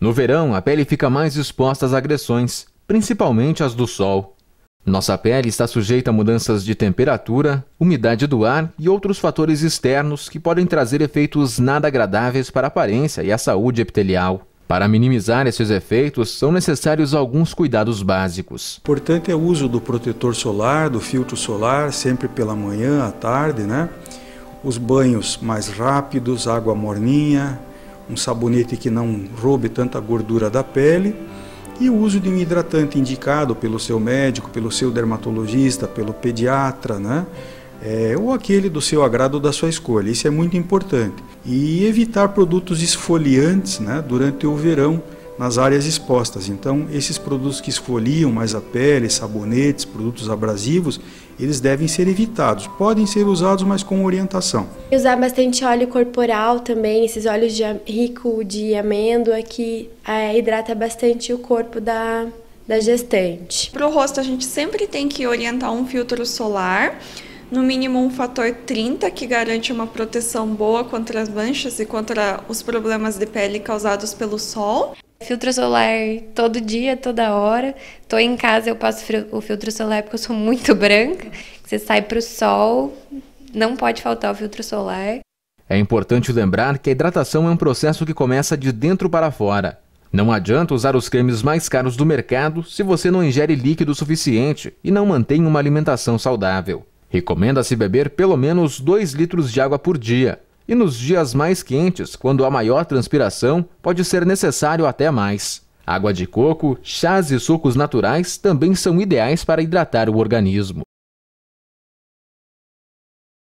No verão, a pele fica mais exposta às agressões, principalmente as do sol. Nossa pele está sujeita a mudanças de temperatura, umidade do ar e outros fatores externos que podem trazer efeitos nada agradáveis para a aparência e a saúde epitelial. Para minimizar esses efeitos, são necessários alguns cuidados básicos. Importante é o uso do protetor solar, do filtro solar, sempre pela manhã, à tarde, né? Os banhos mais rápidos, água morninha, um sabonete que não roube tanta gordura da pele e o uso de um hidratante indicado pelo seu médico, pelo seu dermatologista, pelo pediatra, né? É, ou aquele do seu agrado da sua escolha. Isso é muito importante. E evitar produtos esfoliantes né, durante o verão nas áreas expostas. Então, esses produtos que esfoliam mais a pele, sabonetes, produtos abrasivos, eles devem ser evitados. Podem ser usados, mas com orientação. usar bastante óleo corporal também, esses óleos de, rico de amêndoa que é, hidrata bastante o corpo da, da gestante. Para o rosto, a gente sempre tem que orientar um filtro solar, no mínimo um fator 30, que garante uma proteção boa contra as manchas e contra os problemas de pele causados pelo sol. Filtro solar todo dia, toda hora. Tô em casa, eu passo o filtro solar porque eu sou muito branca. Você sai pro sol, não pode faltar o filtro solar. É importante lembrar que a hidratação é um processo que começa de dentro para fora. Não adianta usar os cremes mais caros do mercado se você não ingere líquido suficiente e não mantém uma alimentação saudável. Recomenda-se beber pelo menos 2 litros de água por dia, e nos dias mais quentes, quando há maior transpiração, pode ser necessário até mais. Água de coco, chás e sucos naturais também são ideais para hidratar o organismo.